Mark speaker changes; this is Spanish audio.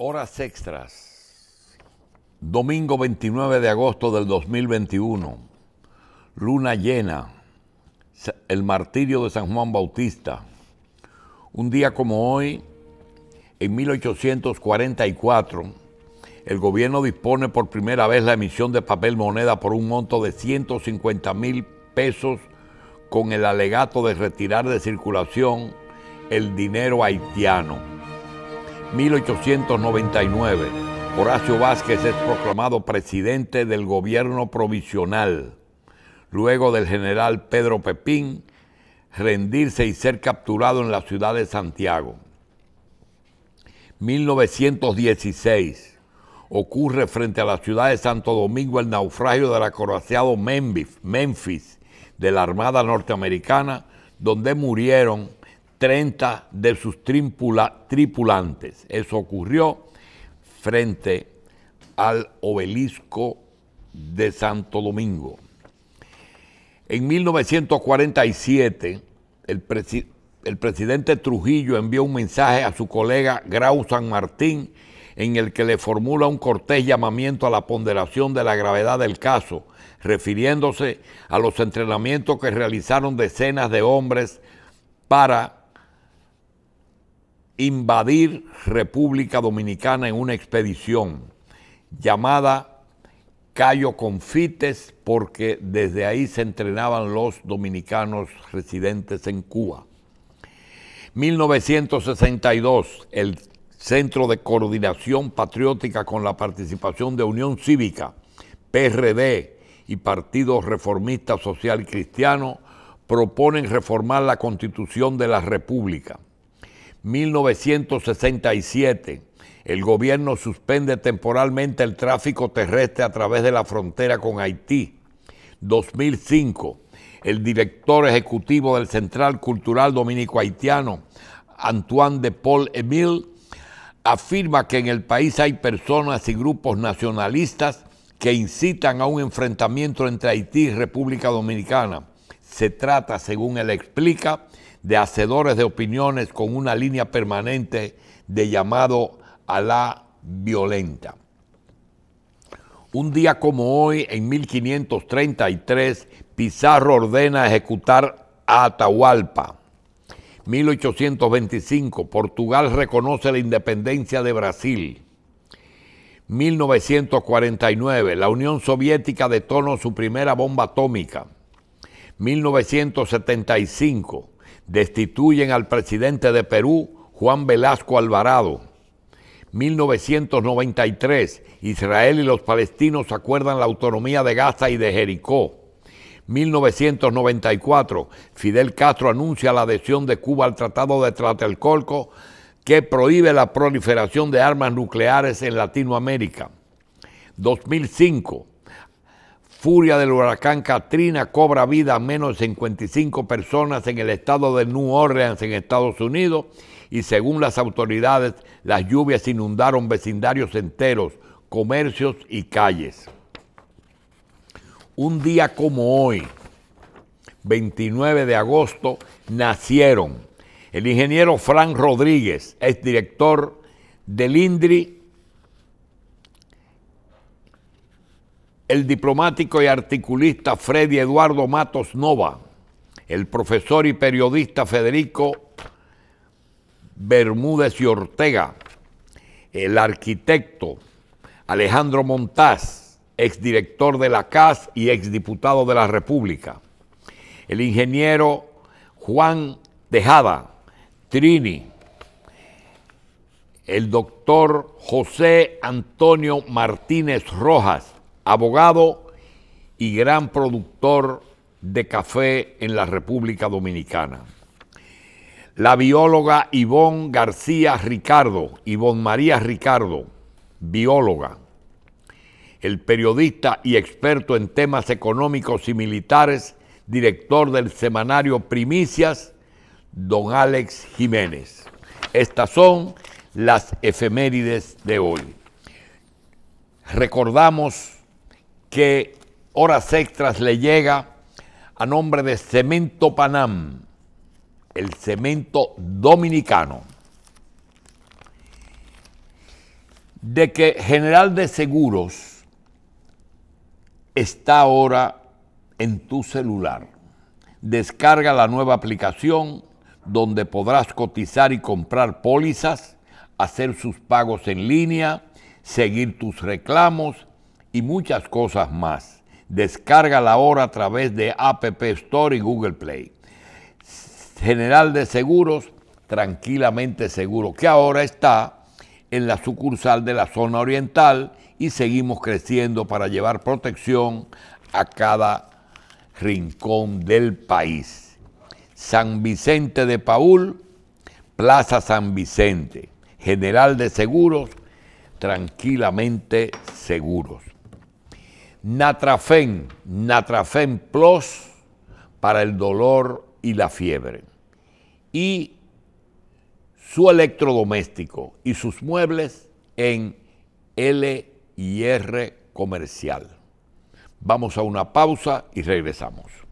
Speaker 1: Horas extras. Domingo 29 de agosto del 2021. Luna llena. El martirio de San Juan Bautista. Un día como hoy, en 1844, el gobierno dispone por primera vez la emisión de papel moneda por un monto de 150 mil pesos con el alegato de retirar de circulación el dinero haitiano. 1899, Horacio Vázquez es proclamado presidente del gobierno provisional, luego del general Pedro Pepín rendirse y ser capturado en la ciudad de Santiago. 1916 ocurre frente a la ciudad de Santo Domingo el naufragio del acorazado Memphis de la Armada Norteamericana, donde murieron 30 de sus tripulantes. Eso ocurrió frente al obelisco de Santo Domingo. En 1947, el, presidente Trujillo envió un mensaje a su colega Grau San Martín en el que le formula un cortés llamamiento a la ponderación de la gravedad del caso, refiriéndose a los entrenamientos que realizaron decenas de hombres para invadir República Dominicana en una expedición llamada Cayo Confites, porque desde ahí se entrenaban los dominicanos residentes en Cuba. 1962, el Centro de Coordinación Patriótica con la participación de Unión Cívica, PRD y Partido Reformista Social Cristiano proponen reformar la Constitución de la República. 1967, el gobierno suspende temporalmente el tráfico terrestre a través de la frontera con Haití. 2005, el director ejecutivo del Central Cultural Dominico Haitiano, Antoine de Paul Emil, afirma que en el país hay personas y grupos nacionalistas que incitan a un enfrentamiento entre Haití y República Dominicana. Se trata, según él explica, de hacedores de opiniones con una línea permanente de llamado a la violenta. Un día como hoy, en 1533, Pizarro ordena ejecutar a Atahualpa. 1825, Portugal reconoce la independencia de Brasil. 1949, la Unión Soviética detonó su primera bomba atómica. 1975, Destituyen al presidente de Perú, Juan Velasco Alvarado. 1993, Israel y los palestinos acuerdan la autonomía de Gaza y de Jericó. 1994, Fidel Castro anuncia la adhesión de Cuba al Tratado de tlatelcolco que prohíbe la proliferación de armas nucleares en Latinoamérica. 2005, Furia del huracán Katrina cobra vida a menos de 55 personas en el estado de New Orleans, en Estados Unidos, y según las autoridades, las lluvias inundaron vecindarios enteros, comercios y calles. Un día como hoy, 29 de agosto, nacieron el ingeniero Frank Rodríguez, exdirector del INDRI el diplomático y articulista Freddy Eduardo Matos Nova, el profesor y periodista Federico Bermúdez y Ortega, el arquitecto Alejandro Montaz, exdirector de la CAS y exdiputado de la República, el ingeniero Juan Tejada, Trini, el doctor José Antonio Martínez Rojas, abogado y gran productor de café en la República Dominicana. La bióloga Ivonne García Ricardo, Ivonne María Ricardo, bióloga. El periodista y experto en temas económicos y militares, director del semanario Primicias, don Alex Jiménez. Estas son las efemérides de hoy. Recordamos que horas extras le llega a nombre de Cemento Panam, el cemento dominicano, de que General de Seguros está ahora en tu celular. Descarga la nueva aplicación donde podrás cotizar y comprar pólizas, hacer sus pagos en línea, seguir tus reclamos y muchas cosas más. Descarga la hora a través de App Store y Google Play. General de Seguros, tranquilamente seguro, que ahora está en la sucursal de la zona oriental y seguimos creciendo para llevar protección a cada rincón del país. San Vicente de Paul, Plaza San Vicente, General de Seguros, tranquilamente seguros. Natrafen, Natrafen Plus para el dolor y la fiebre. Y su electrodoméstico y sus muebles en L y R Comercial. Vamos a una pausa y regresamos.